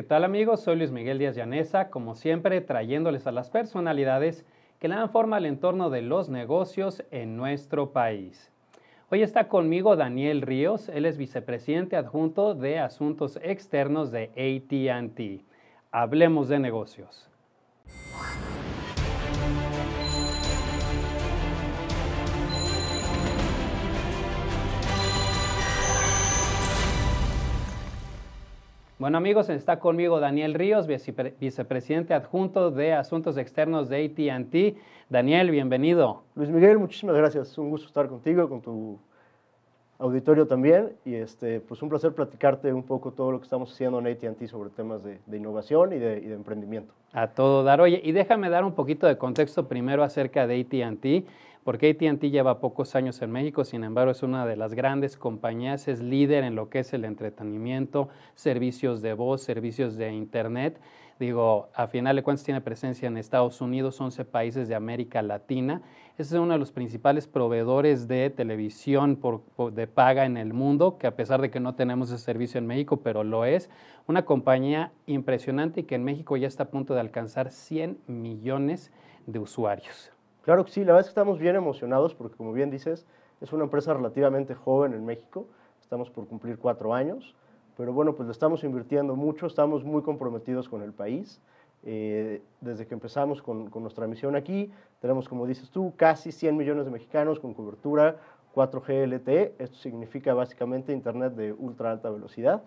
¿Qué tal amigos? Soy Luis Miguel Díaz Llanesa, como siempre trayéndoles a las personalidades que le dan forma al entorno de los negocios en nuestro país. Hoy está conmigo Daniel Ríos, él es vicepresidente adjunto de Asuntos Externos de ATT. Hablemos de negocios. Bueno amigos, está conmigo Daniel Ríos, vicepresidente adjunto de Asuntos Externos de ATT. Daniel, bienvenido. Luis Miguel, muchísimas gracias. Un gusto estar contigo, con tu auditorio también. Y este, pues un placer platicarte un poco todo lo que estamos haciendo en ATT sobre temas de, innovación y de, y de, emprendimiento. A todo dar. Oye, y déjame dar un poquito de contexto primero acerca de ATT porque ATT lleva pocos años en México, sin embargo es una de las grandes compañías, es líder en lo que es el entretenimiento, servicios de voz, servicios de Internet. Digo, a final de cuentas tiene presencia en Estados Unidos, 11 países de América Latina. Es uno de los principales proveedores de televisión de paga en el mundo, que a pesar de que no tenemos ese servicio en México, pero lo es. Una compañía impresionante y que en México ya está a punto de alcanzar 100 millones de usuarios. Claro que sí, la verdad es que estamos bien emocionados porque, como bien dices, es una empresa relativamente joven en México, estamos por cumplir cuatro años, pero bueno, pues lo estamos invirtiendo mucho, estamos muy comprometidos con el país. Eh, desde que empezamos con, nuestra misión aquí, tenemos, como dices tú, casi 100 millones de mexicanos con cobertura 4G LTE. Esto significa básicamente Internet de ultra alta velocidad.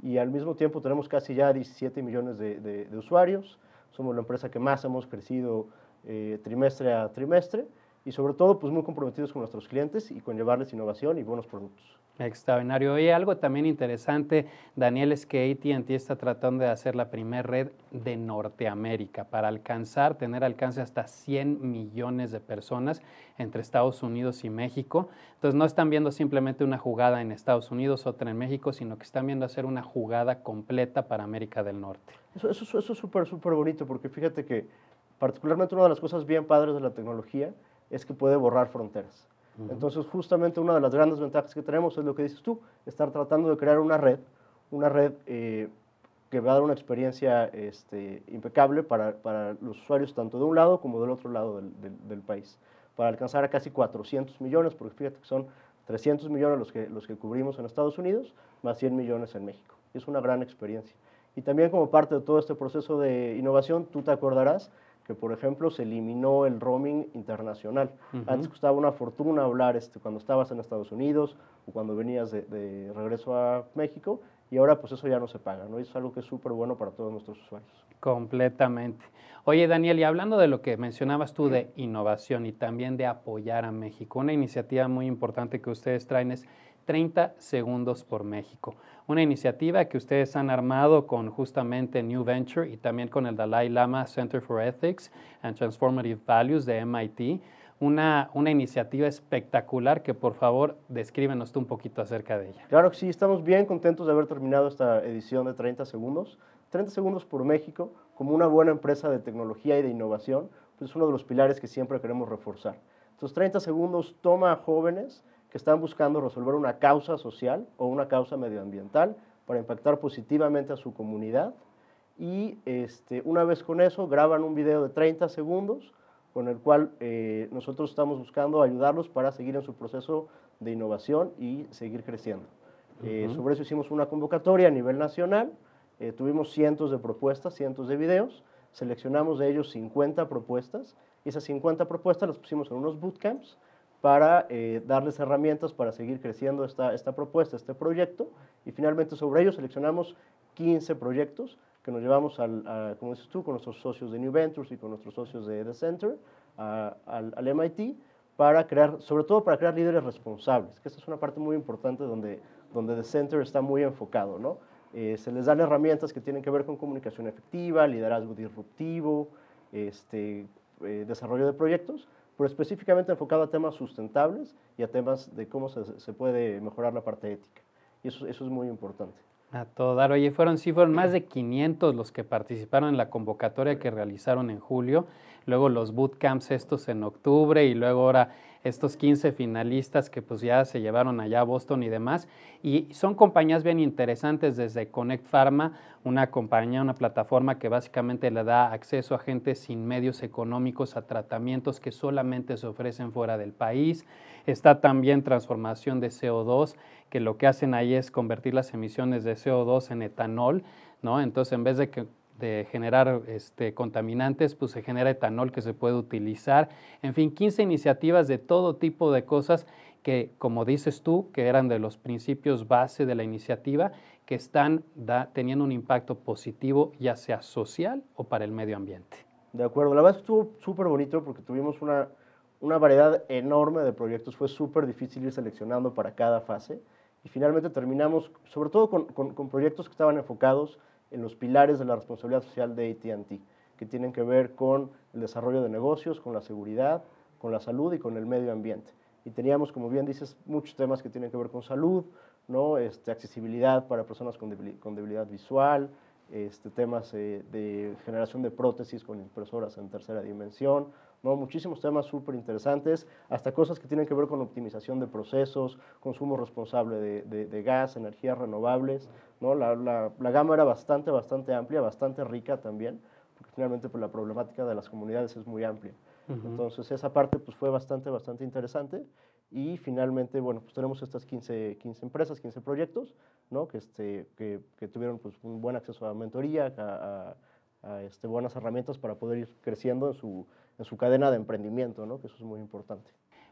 Y al mismo tiempo tenemos casi ya 17 millones de, de usuarios. Somos la empresa que más hemos crecido eh, trimestre a trimestre y sobre todo pues muy comprometidos con nuestros clientes y con llevarles innovación y buenos productos. Extraordinario. Y algo también interesante, Daniel, es que ATT está tratando de hacer la primera red de Norteamérica para alcanzar, tener alcance hasta 100 millones de personas entre Estados Unidos y México. Entonces no están viendo simplemente una jugada en Estados Unidos, otra en México, sino que están viendo hacer una jugada completa para América del Norte. Eso, eso, eso es súper, súper bonito porque fíjate que Particularmente una de las cosas bien padres de la tecnología es que puede borrar fronteras. Entonces, justamente una de las grandes ventajas que tenemos es lo que dices tú, estar tratando de crear una red, una red eh, que va a dar una experiencia este, impecable para, los usuarios tanto de un lado como del otro lado del, país, para alcanzar a casi 400 millones, porque fíjate que son 300 millones los que, los que cubrimos en Estados Unidos, más 100 millones en México. Es una gran experiencia. Y también como parte de todo este proceso de innovación, tú te acordarás que por ejemplo se eliminó el roaming internacional. Antes costaba una fortuna hablar este, cuando estabas en Estados Unidos o cuando venías de, regreso a México y ahora pues eso ya no se paga, ¿no? es algo que es súper bueno para todos nuestros usuarios. Completamente. Oye Daniel, y hablando de lo que mencionabas tú de innovación y también de apoyar a México, una iniciativa muy importante que ustedes traen es 30 segundos por México. Una iniciativa que ustedes han armado con justamente New Venture y también con el Dalai Lama Center for Ethics and Transformative Values de MIT. Una, iniciativa espectacular que por favor descríbenos tú un poquito acerca de ella. Claro que sí, estamos bien contentos de haber terminado esta edición de 30 segundos. 30 segundos por México, como una buena empresa de tecnología y de innovación, pues es uno de los pilares que siempre queremos reforzar. Entonces 30 segundos toma a jóvenes que están buscando resolver una causa social o una causa medioambiental para impactar positivamente a su comunidad. Y este, una vez con eso, graban un video de 30 segundos con el cual eh, nosotros estamos buscando ayudarlos para seguir en su proceso de innovación y seguir creciendo. Eh, sobre eso hicimos una convocatoria a nivel nacional, eh, tuvimos cientos de propuestas, cientos de videos, seleccionamos de ellos 50 propuestas y esas 50 propuestas las pusimos en unos bootcamps para eh, darles herramientas para seguir creciendo esta, propuesta, este proyecto. Y finalmente sobre ello seleccionamos 15 proyectos que nos llevamos, al, como dices tú, con nuestros socios de New Ventures y con nuestros socios de The Center al, MIT para crear, sobre todo para crear líderes responsables, que esta es una parte muy importante donde, The Center está muy enfocado, ¿no? Eh, se les dan herramientas que tienen que ver con comunicación efectiva, liderazgo disruptivo, este, eh, desarrollo de proyectos, pero específicamente enfocado a temas sustentables y a temas de cómo se, puede mejorar la parte ética. Y eso, eso es muy importante. A todo dar. Oye, fueron, sí, fueron más de 500 los que participaron en la convocatoria que realizaron en julio, luego los bootcamps estos en octubre y luego ahora estos 15 finalistas que pues ya se llevaron allá a Boston y demás. Y son compañías bien interesantes desde Connect Pharma, una compañía, una plataforma que básicamente le da acceso a gente sin medios económicos a tratamientos que solamente se ofrecen fuera del país. Está también transformación de CO2, que lo que hacen ahí es convertir las emisiones de CO2 en etanol, ¿no? Entonces, en vez de que de generar este, contaminantes, pues se genera etanol que se puede utilizar. En fin, 15 iniciativas de todo tipo de cosas que, como dices tú, que eran de los principios base de la iniciativa, que están teniendo un impacto positivo, ya sea social o para el medio ambiente. De acuerdo, la base estuvo súper bonito porque tuvimos una, variedad enorme de proyectos, fue súper difícil ir seleccionando para cada fase y finalmente terminamos, sobre todo con proyectos que estaban enfocados en los pilares de la responsabilidad social de ATT, que tienen que ver con el desarrollo de negocios, con la seguridad, con la salud y con el medio ambiente. Y teníamos, como bien dices, muchos temas que tienen que ver con salud, ¿no? Este, accesibilidad para personas con debilidad, visual, este, temas eh, de generación de prótesis con impresoras en tercera dimensión, ¿no? Muchísimos temas súper interesantes, hasta cosas que tienen que ver con optimización de procesos, consumo responsable de, de, gas, energías renovables, ¿no? La, la, gama era bastante, bastante amplia, bastante rica también, porque finalmente pues, la problemática de las comunidades es muy amplia. Entonces esa parte pues, fue bastante, bastante interesante y finalmente, bueno, pues tenemos estas 15, 15 empresas, 15 proyectos, ¿no? Que, este, que, que tuvieron pues, un buen acceso a mentoría, a, este, buenas herramientas para poder ir creciendo en su en su cadena de emprendimiento, ¿no? que eso es muy importante.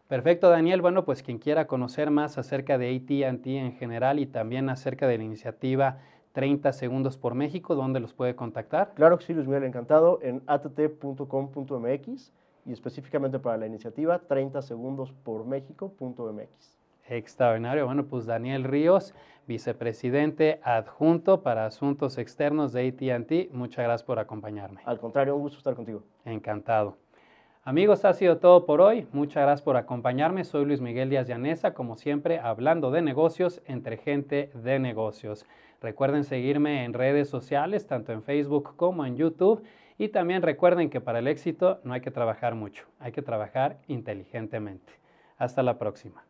Perfecto, Daniel. Bueno, pues quien quiera conocer más acerca de ATT en general y también acerca de la iniciativa 30 Segundos por México, ¿dónde los puede contactar? Claro que sí, Luis Miguel, encantado, en att.com.mx y específicamente para la iniciativa 30 Segundos por México.mx. Extraordinario. Bueno, pues Daniel Ríos, vicepresidente adjunto para asuntos externos de ATT, muchas gracias por acompañarme. Al contrario, un gusto estar contigo. Encantado. Amigos, ha sido todo por hoy. Muchas gracias por acompañarme. Soy Luis Miguel Díaz Llanesa, como siempre, hablando de negocios entre gente de negocios. Recuerden seguirme en redes sociales, tanto en Facebook como en YouTube. Y también recuerden que para el éxito no hay que trabajar mucho, hay que trabajar inteligentemente. Hasta la próxima.